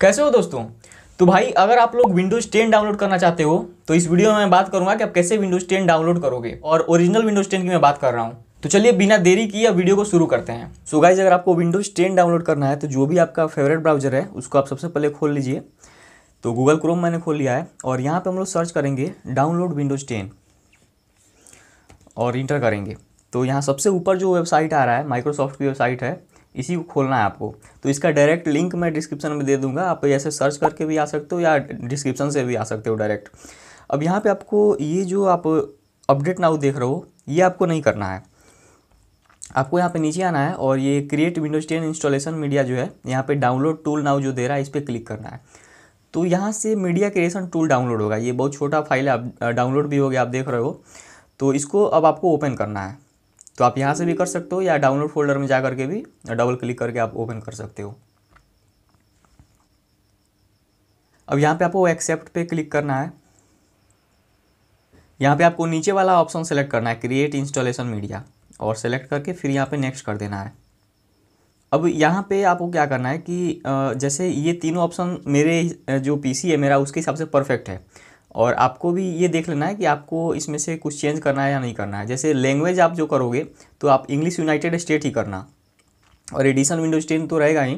कैसे हो दोस्तों तो भाई अगर आप लोग विंडोज़ 10 डाउनलोड करना चाहते हो तो इस वीडियो में मैं बात करूंगा कि आप कैसे विंडोज़ 10 डाउनलोड करोगे और ओरिजिनल विंडोज़ 10 की मैं बात कर रहा हूँ तो चलिए बिना देरी किए वीडियो को शुरू करते हैं सो so गाइज अगर आपको विंडोज़ टेन डाउनलोड करना है तो जो भी आपका फेवरेट ब्राउजर है उसको आप सबसे पहले खोल लीजिए तो गूगल क्रोम मैंने खोल लिया है और यहाँ पर हम लोग सर्च करेंगे डाउनलोड विंडोज़ टेन और इंटर करेंगे तो यहाँ सबसे ऊपर जो वेबसाइट आ रहा है माइक्रोसॉफ्ट की वेबसाइट है इसी को खोलना है आपको तो इसका डायरेक्ट लिंक मैं डिस्क्रिप्शन में दे दूंगा आप ऐसे सर्च करके भी आ सकते हो या डिस्क्रिप्शन से भी आ सकते हो डायरेक्ट अब यहाँ पे आपको ये जो आप अपडेट नाउ देख रहे हो ये आपको नहीं करना है आपको यहाँ पे नीचे आना है और ये create Windows ten installation media जो है यहाँ पे डाउनलोड टूल नाउ जो दे रहा है इस पर क्लिक करना है तो यहाँ से मीडिया क्रिएशन टूल डाउनलोड होगा ये बहुत छोटा फाइल है आप डाउनलोड भी हो गया आप देख रहे हो तो इसको अब आपको ओपन करना है तो आप यहाँ से भी कर सकते हो या डाउनलोड फोल्डर में जा करके भी डबल क्लिक करके आप ओपन कर सकते हो अब यहाँ पे आपको एक्सेप्ट पे क्लिक करना है यहाँ पे आपको नीचे वाला ऑप्शन सेलेक्ट करना है क्रिएट इंस्टॉलेशन मीडिया और सेलेक्ट करके फिर यहाँ पे नेक्स्ट कर देना है अब यहाँ पे आपको क्या करना है कि जैसे ये तीनों ऑप्शन मेरे जो पीसी है मेरा उसके हिसाब से परफेक्ट है और आपको भी ये देख लेना है कि आपको इसमें से कुछ चेंज करना है या नहीं करना है जैसे लैंग्वेज आप जो करोगे तो आप इंग्लिश यूनाइटेड स्टेट ही करना और एडिशन विंडोज टेन तो रहेगा ही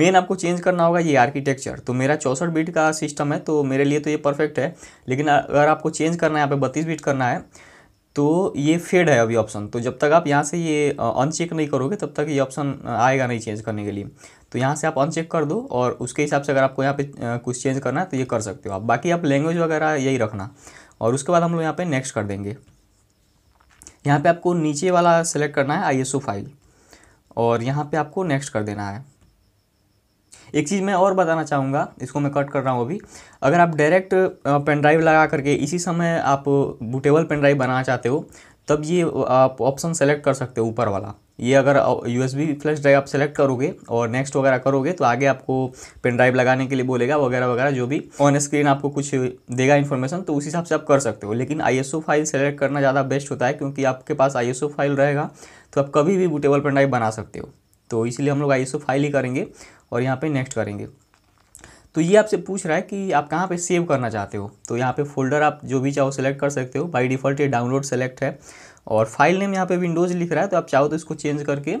मेन आपको चेंज करना होगा ये आर्किटेक्चर तो मेरा चौंसठ बीट का सिस्टम है तो मेरे लिए तो ये परफेक्ट है लेकिन अगर आपको चेंज करना है यहाँ पे बत्तीस बीट करना है तो ये फेड है अभी ऑप्शन तो जब तक आप यहाँ से ये अनचेक नहीं करोगे तब तक ये ऑप्शन आएगा नहीं चेंज करने के लिए तो यहाँ से आप अनचेक कर दो और उसके हिसाब से अगर आपको यहाँ पे कुछ चेंज करना है तो ये कर सकते हो आप बाकी आप लैंग्वेज वगैरह यही रखना और उसके बाद हम लोग यहाँ पे नेक्स्ट कर देंगे यहाँ पे आपको नीचे वाला सेलेक्ट करना है आई फाइल और यहाँ पे आपको नेक्स्ट कर देना है एक चीज़ मैं और बताना चाहूँगा इसको मैं कट कर रहा हूँ अभी अगर आप डायरेक्ट पेन ड्राइव लगा करके इसी समय आप बुटेबल पेन ड्राइव बनाना चाहते हो तब ये आप ऑप्शन सेलेक्ट कर सकते हो ऊपर वाला ये अगर U S B flash drive आप सेलेक्ट करोगे और नेक्स्ट वगैरह करोगे तो आगे आपको पेन ड्राइव लगाने के लिए बोलेगा वगैरह वगैरह जो भी ऑन स्क्रीन आपको कुछ देगा इन्फॉर्मेशन तो उस हिसाब से आप कर सकते हो लेकिन I S O file select करना ज़्यादा बेस्ट होता है क्योंकि आपके पास आई एस ओ फाइल रहेगा तो आप कभी भी बुटेबल पेन ड्राइव बना सकते हो तो इसलिए हम लोग आई एस ओ फाइल ही करेंगे और यहाँ पे नेक्स्ट करेंगे तो ये आपसे पूछ रहा है कि आप कहाँ पे सेव करना चाहते हो तो यहाँ पे फोल्डर आप जो भी चाहो सेलेक्ट कर सकते हो बाई डिफ़ॉल्ट ये डाउनलोड सेलेक्ट है और फाइल नेम यहाँ पे विंडोज़ लिख रहा है तो आप चाहो तो इसको चेंज करके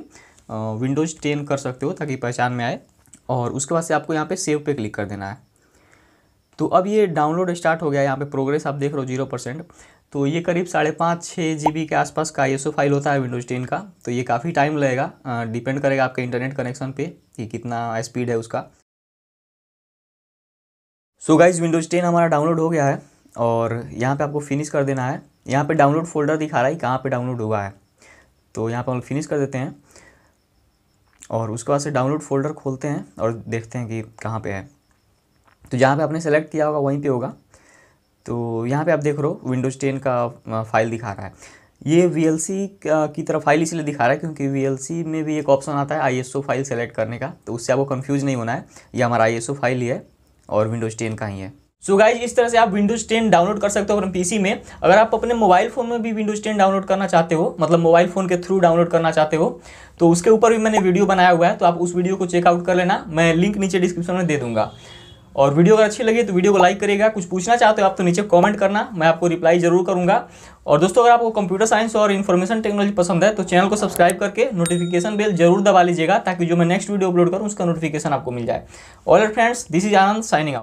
विंडोज़ टेन कर सकते हो ताकि पहचान में आए और उसके बाद से आपको यहाँ पर सेव पर क्लिक कर देना है तो अब ये डाउनलोड स्टार्ट हो गया यहाँ पे प्रोग्रेस आप देख रहे हो जीरो परसेंट तो ये करीब साढ़े पाँच छः जी के आसपास का आई फाइल होता है विंडोज़ टेन का तो ये काफ़ी टाइम लगेगा डिपेंड करेगा आपके इंटरनेट कनेक्शन पे कि कितना स्पीड है उसका सो गाइज विंडोज़ टेन हमारा डाउनलोड हो गया है और यहाँ पे आपको फिनिश कर देना है यहाँ पे डाउनलोड फोल्डर दिखा रहा है कहाँ पर डाउनलोड हुआ है तो यहाँ पर हम फिनिश कर देते हैं और उसके बाद से डाउनलोड फोल्डर खोलते हैं और देखते हैं कि कहाँ पर है तो जहाँ पर आपने सेलेक्ट किया होगा वहीं पर होगा तो यहाँ पे आप देख रहे हो विंडोज़ टेन का फाइल दिखा रहा है ये वी की तरह फाइल इसलिए दिखा रहा है क्योंकि वी में भी एक ऑप्शन आता है आई फाइल सेलेक्ट करने का तो उससे आपको कन्फ्यूज़ नहीं होना है ये हमारा आई फाइल ही है और विंडोज़ टेन का ही है सो so गाइज इस तरह से आप विंडोज 10 डाउनलोड कर सकते हो अपने पीसी में अगर आप अपने मोबाइल फ़ोन में भी विंडोज 10 डाउनलोड करना चाहते हो मतलब मोबाइल फ़ोन के थ्रू डाउनलोड करना चाहते हो तो उसके ऊपर भी मैंने वीडियो बनाया हुआ है तो आप उस वीडियो को चेकआउट कर लेना मैं लिंक नीचे डिस्क्रिप्शन में दे दूंगा और वीडियो अगर अच्छी लगी तो वीडियो को लाइक करेगा कुछ पूछना चाहते हो तो आप तो नीचे कमेंट करना मैं आपको रिप्लाई जरूर करूंगा और दोस्तों अगर आपको कंप्यूटर साइंस और इन्फॉर्मेशन टेक्नोलॉजी पसंद है तो चैनल को सब्सक्राइब करके नोटिफिकेशन बेल जरूर दबा लीजिएगा ताकि जो मैं नेक्स्ट वीडियो अपलोड करूँ उसका नोटिफिकेशन आपको मिल जाए all friends this is Anand signing out